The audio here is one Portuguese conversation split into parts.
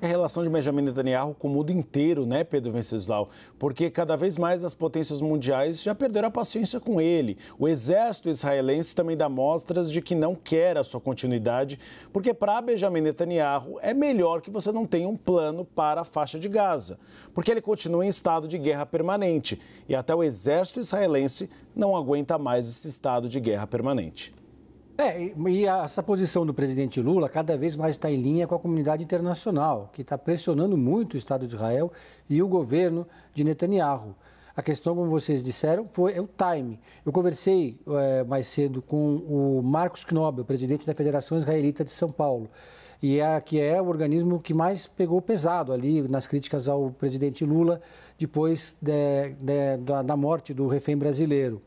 a relação de Benjamin Netanyahu com o mundo inteiro, né, Pedro Venceslau? Porque cada vez mais as potências mundiais já perderam a paciência com ele. O exército israelense também dá mostras de que não quer a sua continuidade, porque para Benjamin Netanyahu é melhor que você não tenha um plano para a faixa de Gaza, porque ele continua em estado de guerra permanente e até o exército israelense não aguenta mais esse estado de guerra permanente. É, e essa posição do presidente Lula cada vez mais está em linha com a comunidade internacional, que está pressionando muito o Estado de Israel e o governo de Netanyahu. A questão, como vocês disseram, foi é o time. Eu conversei é, mais cedo com o Marcos Knobel, presidente da Federação Israelita de São Paulo, e é, que é o organismo que mais pegou pesado ali nas críticas ao presidente Lula depois de, de, da, da morte do refém brasileiro.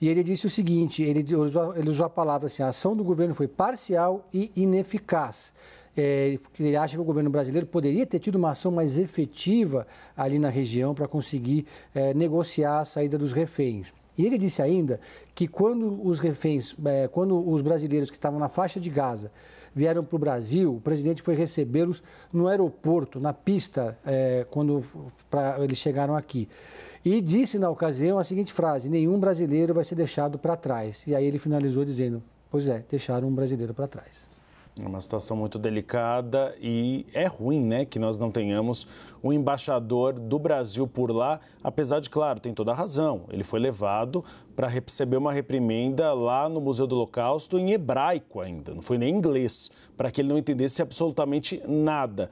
E ele disse o seguinte: ele usou, ele usou a palavra assim, a ação do governo foi parcial e ineficaz. É, ele acha que o governo brasileiro poderia ter tido uma ação mais efetiva ali na região para conseguir é, negociar a saída dos reféns. E ele disse ainda que quando os reféns, é, quando os brasileiros que estavam na faixa de Gaza vieram para o Brasil, o presidente foi recebê-los no aeroporto, na pista, é, quando pra, eles chegaram aqui. E disse na ocasião a seguinte frase: nenhum brasileiro vai ser deixado para trás. E aí ele finalizou dizendo: pois é, deixaram um brasileiro para trás. É uma situação muito delicada e é ruim, né, que nós não tenhamos o um embaixador do Brasil por lá, apesar de, claro, tem toda a razão. Ele foi levado para receber uma reprimenda lá no Museu do Holocausto em hebraico ainda, não foi nem inglês, para que ele não entendesse absolutamente nada.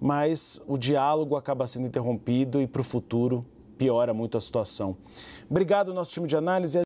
Mas o diálogo acaba sendo interrompido e para o futuro piora muito a situação. Obrigado, nosso time de análise.